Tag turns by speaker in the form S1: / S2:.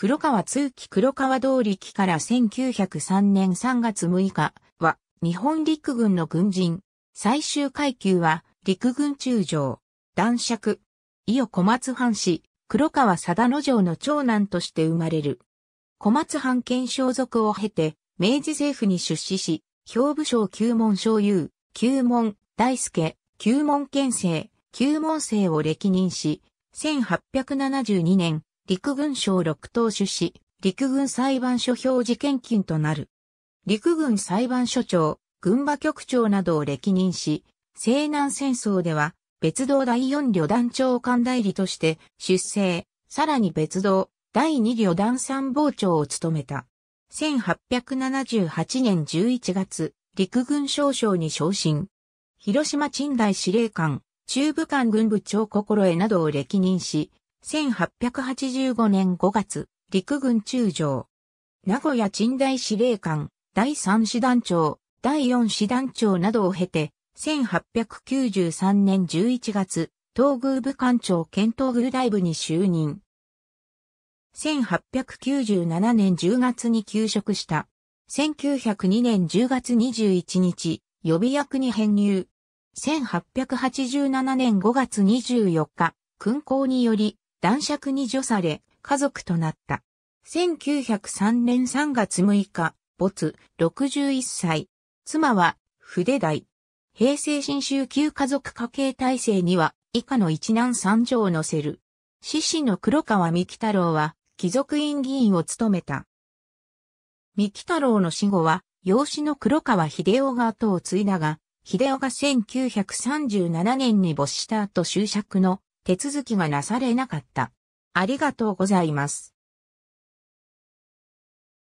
S1: 黒川通機黒川通力から1903年3月6日は日本陸軍の軍人。最終階級は陸軍中将、男爵、伊予小松藩士、黒川貞野城の長男として生まれる。小松藩県所属を経て、明治政府に出資し、兵部省旧門所有、旧門、大輔、旧門県政、旧門生を歴任し、1872年、陸軍省六等種子、陸軍裁判所表示献金となる。陸軍裁判所長、軍馬局長などを歴任し、西南戦争では、別動第四旅団長官代理として出征、さらに別動第二旅団参謀長を務めた。1878年11月、陸軍少将に昇進。広島近代司令官、中部官軍部長心得などを歴任し、1885年5月、陸軍中将。名古屋鎮大司令官、第3師団長、第4師団長などを経て、1893年11月、東宮部官庁検討宮大部に就任。1897年10月に休職した。1902年10月21日、予備役に編入。1887年5月24日、勲行により、男爵に除され、家族となった。1903年3月6日、没、61歳。妻は、筆代。平成新州旧家族家系体制には、以下の一男三女を乗せる。獅子の黒川三木太郎は、貴族院議員を務めた。三木太郎の死後は、養子の黒川秀夫が後を継いだが、秀夫が1937年に没した後終着の手続きがなされなかった。ありがとうご
S2: ざいます。